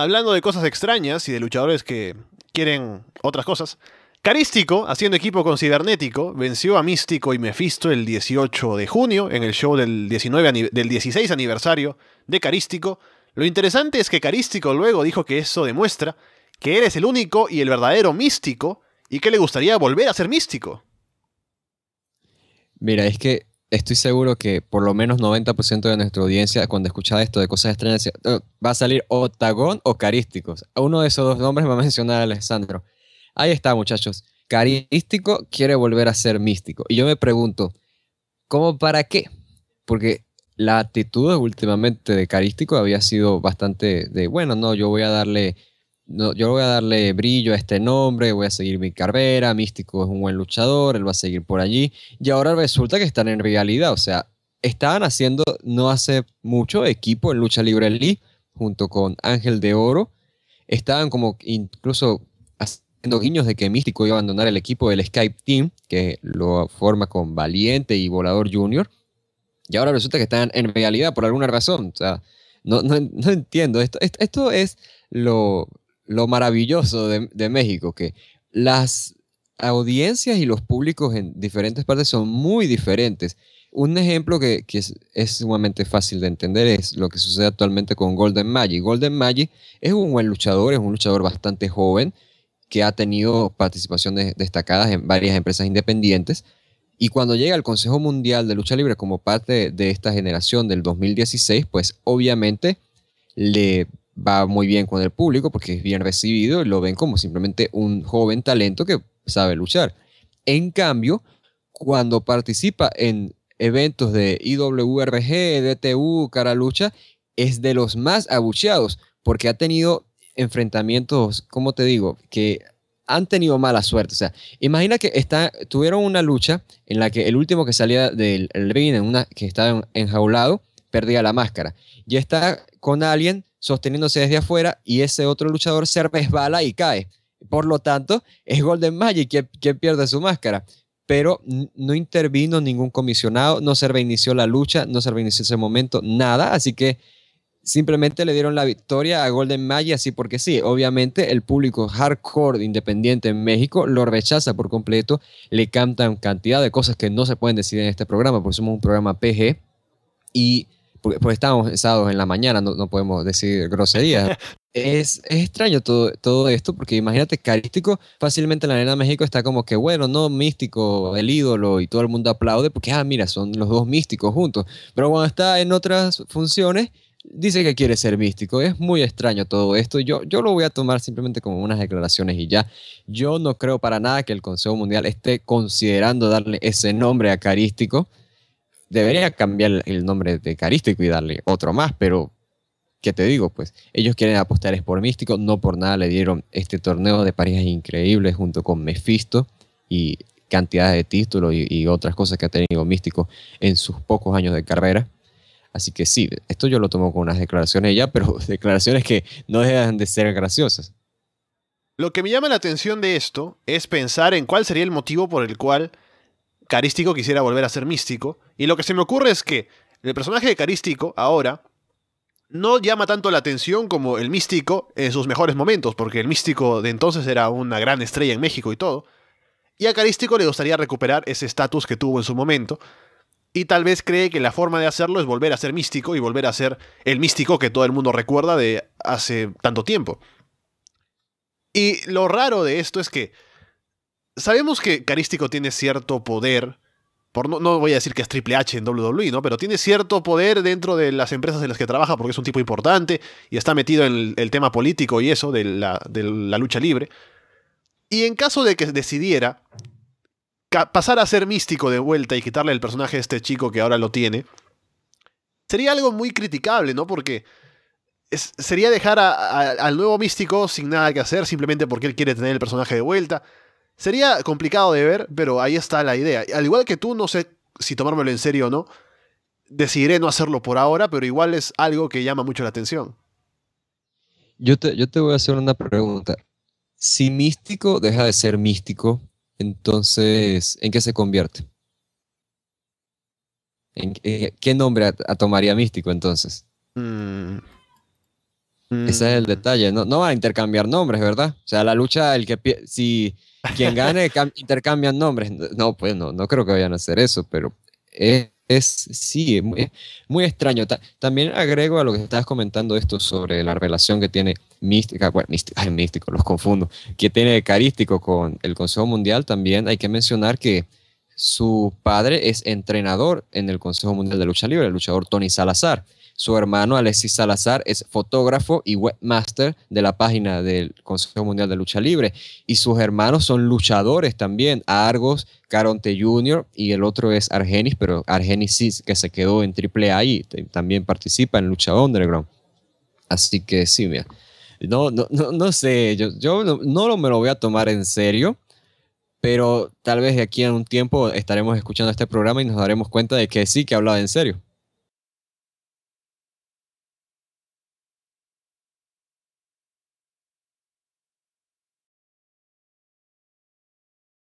Hablando de cosas extrañas y de luchadores que quieren otras cosas, Carístico, haciendo equipo con Cibernético, venció a Místico y Mefisto el 18 de junio en el show del, 19, del 16 aniversario de Carístico. Lo interesante es que Carístico luego dijo que eso demuestra que eres el único y el verdadero místico y que le gustaría volver a ser místico. Mira, es que estoy seguro que por lo menos 90% de nuestra audiencia, cuando escucha esto de cosas extrañas, oh, va a salir Otagón o Carísticos. Uno de esos dos nombres va a mencionar a Alessandro. Ahí está, muchachos. Carístico quiere volver a ser místico. Y yo me pregunto, ¿cómo para qué? Porque la actitud últimamente de Carístico había sido bastante de, bueno, no, yo voy a darle yo voy a darle brillo a este nombre, voy a seguir mi carrera, Místico es un buen luchador, él va a seguir por allí. Y ahora resulta que están en realidad. o sea, estaban haciendo no hace mucho equipo en Lucha Libre Lee, junto con Ángel de Oro. Estaban como incluso haciendo guiños de que Místico iba a abandonar el equipo del Skype Team, que lo forma con Valiente y Volador Junior. Y ahora resulta que están en realidad por alguna razón. O sea, no, entiendo. esto, esto es lo, lo maravilloso de, México, que las audiencias y los públicos en diferentes partes son muy diferentes. Un ejemplo que, es, sumamente fácil de entender es lo que sucede actualmente con Golden Magic. Golden Magic es un buen luchador, es un luchador bastante joven que ha tenido participaciones destacadas en varias empresas independientes. Y cuando llega al Consejo Mundial de Lucha Libre como parte de esta generación del 2016, pues obviamente le va muy bien con el público porque es bien recibido, y lo ven como simplemente un joven talento que sabe luchar. En cambio, cuando participa en eventos de IWRG, DTU, Cara Lucha, es de los más abucheados porque ha tenido enfrentamientos, como te digo, que han tenido mala suerte. O sea, imagina que está, tuvieron una lucha en la que el último que salía del ring, en una, que estaba enjaulado, perdía la máscara. Ya está con alguien sosteniéndose desde afuera y ese otro luchador se resbala y cae. Por lo tanto, es Golden Magic quien, pierde su máscara. Pero no intervino ningún comisionado, no se reinició la lucha, no se reinició ese momento, nada. Así que simplemente le dieron la victoria a Golden Magic así porque sí. Obviamente el público hardcore independiente en México lo rechaza por completo. Le cantan cantidad de cosas que no se pueden decir en este programa porque somos un programa PG. Y pues estamos estábamos en la mañana, no, podemos decir groserías. es, extraño todo, todo esto, porque imagínate, carístico, fácilmente la Arena de México está como que, bueno, no, místico, el ídolo, y todo el mundo aplaude, porque, ah, mira, son los dos místicos juntos. Pero cuando está en otras funciones, dice que quiere ser místico. Es muy extraño todo esto. Yo, yo lo voy a tomar simplemente como unas declaraciones y ya. Yo no creo para nada que el Consejo Mundial esté considerando darle ese nombre a carístico debería cambiar el nombre de Carístico y darle otro más, pero ¿qué te digo? Pues ellos quieren apostar es por Místico, no por nada le dieron este torneo de parejas increíbles junto con Mephisto y cantidad de títulos y, y, otras cosas que ha tenido Místico en sus pocos años de carrera. Así que sí, esto yo lo tomo con unas declaraciones ya, pero declaraciones que no dejan de ser graciosas. Lo que me llama la atención de esto es pensar en cuál sería el motivo por el cual Carístico quisiera volver a ser místico. Y lo que se me ocurre es que el personaje de Carístico ahora no llama tanto la atención como el místico en sus mejores momentos, porque el místico de entonces era una gran estrella en México y todo. Y a Carístico le gustaría recuperar ese estatus que tuvo en su momento. Y tal vez cree que la forma de hacerlo es volver a ser místico y volver a ser el místico que todo el mundo recuerda de hace tanto tiempo. Y lo raro de esto es que Sabemos que Carístico tiene cierto poder. no, voy a decir que es Triple H en WWE, ¿no? Pero tiene cierto poder dentro de las empresas en las que trabaja porque es un tipo importante y está metido en el, tema político y eso, de la, lucha libre. Y en caso de que decidiera pasar a ser místico de vuelta y quitarle el personaje a este chico que ahora lo tiene, sería algo muy criticable, ¿no? Porque sería dejar al nuevo místico sin nada que hacer simplemente porque él quiere tener el personaje de vuelta. Sería complicado de ver, pero ahí está la idea. Al igual que tú, no sé si tomármelo en serio o no. Decidiré no hacerlo por ahora, pero igual es algo que llama mucho la atención. Yo te, yo te voy a hacer una pregunta. Si místico deja de ser místico, entonces, ¿en qué se convierte? Eh, qué, nombre tomaría místico entonces? Mm. Ese es el mm. detalle. No, no va a intercambiar nombres, ¿verdad? O sea, la lucha, el que si quien gane intercambian nombres. No, pues no, no creo que vayan a hacer eso, pero es, sí, muy, extraño. también agrego a lo que estabas comentando esto sobre la relación que tiene mística, bueno, místico, los confundo, que tiene Carístico con el Consejo Mundial. También hay que mencionar que su padre es entrenador en el Consejo Mundial de Lucha Libre, el luchador Tony Salazar. Su hermano Alexis Salazar es fotógrafo y webmaster de la página del Consejo Mundial de Lucha Libre. Y sus hermanos son luchadores también, Argos, Caronte Jr. y el otro es Argenis, pero Argenis sí que se quedó en AAA y también participa en Lucha Underground. Así que sí, mira. No, no, no, sé, yo, yo no, no me lo voy a tomar en serio pero tal vez de aquí a un tiempo estaremos escuchando este programa y nos daremos cuenta de que sí, que hablaba en serio.